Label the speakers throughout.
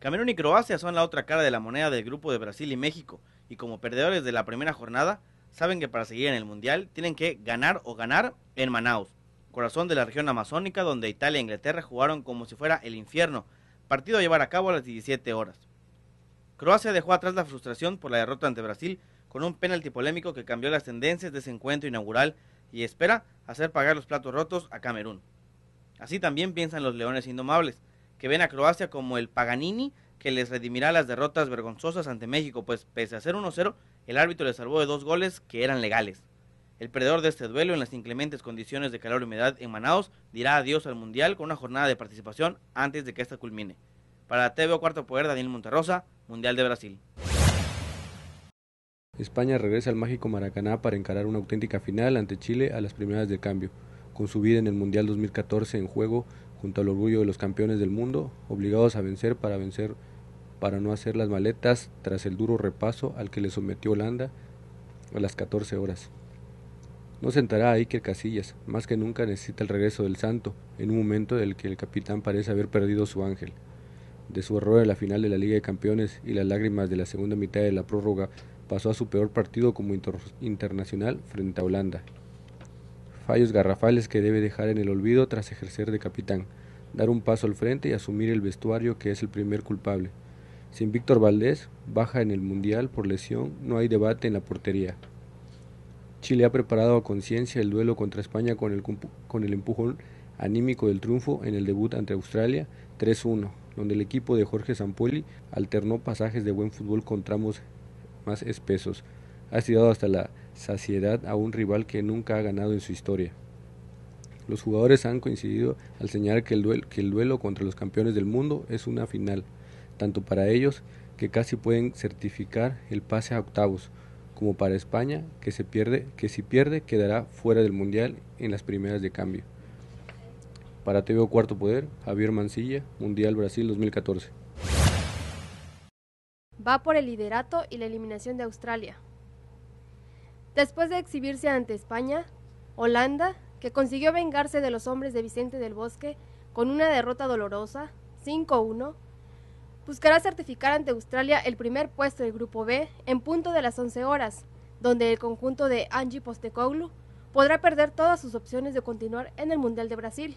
Speaker 1: Camerún y Croacia son la otra cara de la moneda del grupo de Brasil y México, y como perdedores de la primera jornada, saben que para seguir en el Mundial tienen que ganar o ganar en Manaus, corazón de la región amazónica donde Italia e Inglaterra jugaron como si fuera el infierno, partido a llevar a cabo a las 17 horas. Croacia dejó atrás la frustración por la derrota ante Brasil con un penalti polémico que cambió las tendencias de ese encuentro inaugural y espera hacer pagar los platos rotos a Camerún. Así también piensan los leones indomables, que ven a Croacia como el Paganini que les redimirá las derrotas vergonzosas ante México, pues pese a ser 1-0, el árbitro les salvó de dos goles que eran legales. El perdedor de este duelo en las inclementes condiciones de calor y humedad en Manaos dirá adiós al Mundial con una jornada de participación antes de que esta culmine. Para TV Cuarto Poder, Daniel Monterrosa, Mundial de Brasil.
Speaker 2: España regresa al mágico Maracaná para encarar una auténtica final ante Chile a las primeras de cambio. Con su vida en el Mundial 2014 en juego, junto al orgullo de los campeones del mundo, obligados a vencer para vencer para no hacer las maletas tras el duro repaso al que le sometió Holanda a las 14 horas. No sentará a Iker Casillas, más que nunca necesita el regreso del Santo, en un momento en el que el capitán parece haber perdido su ángel. De su error en la final de la Liga de Campeones y las lágrimas de la segunda mitad de la prórroga, pasó a su peor partido como internacional frente a Holanda, fallos garrafales que debe dejar en el olvido tras ejercer de capitán, dar un paso al frente y asumir el vestuario que es el primer culpable. Sin Víctor Valdés, baja en el Mundial por lesión, no hay debate en la portería. Chile ha preparado a conciencia el duelo contra España con el, con empujón anímico del triunfo en el debut ante Australia 3-1, donde el equipo de Jorge Sampoli alternó pasajes de buen fútbol con tramos más espesos. Ha sido hasta la saciedad a un rival que nunca ha ganado en su historia. Los jugadores han coincidido al señalar que el, duelo, contra los campeones del mundo es una final, tanto para ellos, que casi pueden certificar el pase a octavos, como para España, que, se pierde, que si pierde quedará fuera del Mundial en las primeras de cambio. Para TVO Cuarto Poder, Javier Mancilla, Mundial Brasil 2014.
Speaker 3: Va por el liderato y la eliminación de Australia. Después de exhibirse ante España, Holanda, que consiguió vengarse de los hombres de Vicente del Bosque con una derrota dolorosa, 5-1, buscará certificar ante Australia el primer puesto del Grupo B en punto de las 11 horas, donde el conjunto de Angie Postecoglu podrá perder todas sus opciones de continuar en el Mundial de Brasil.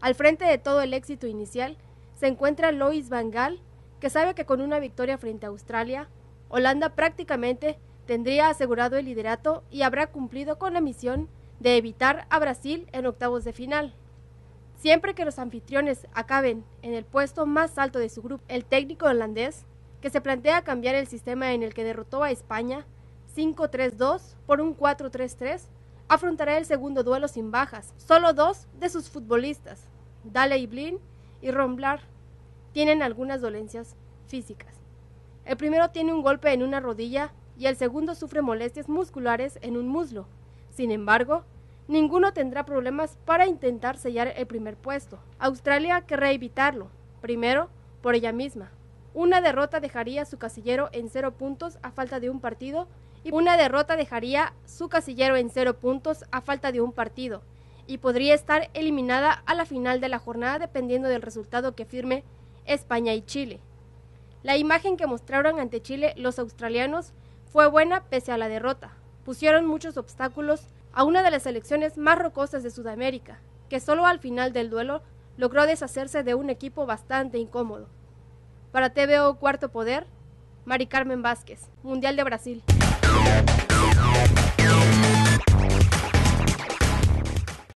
Speaker 3: Al frente de todo el éxito inicial se encuentra Lois Van Gaal, que sabe que con una victoria frente a Australia, Holanda prácticamente tendría asegurado el liderato y habrá cumplido con la misión de evitar a Brasil en octavos de final. Siempre que los anfitriones acaben en el puesto más alto de su grupo, el técnico holandés, que se plantea cambiar el sistema en el que derrotó a España 5-3-2 por un 4-3-3, afrontará el segundo duelo sin bajas. Solo dos de sus futbolistas, Daley Blin y Romblar, tienen algunas dolencias físicas. El primero tiene un golpe en una rodilla y el segundo sufre molestias musculares en un muslo. Sin embargo, ninguno tendrá problemas para intentar sellar el primer puesto. Australia querrá evitarlo, primero por ella misma. Una derrota dejaría su casillero en cero puntos a falta de un partido y una derrota dejaría su casillero en cero puntos a falta de un partido y podría estar eliminada a la final de la jornada dependiendo del resultado que firme España y Chile. La imagen que mostraron ante Chile los australianos fue buena pese a la derrota. Pusieron muchos obstáculos a una de las selecciones más rocosas de Sudamérica, que solo al final del duelo logró deshacerse de un equipo bastante incómodo. Para TVO Cuarto Poder, Mari Carmen Vázquez, Mundial de Brasil.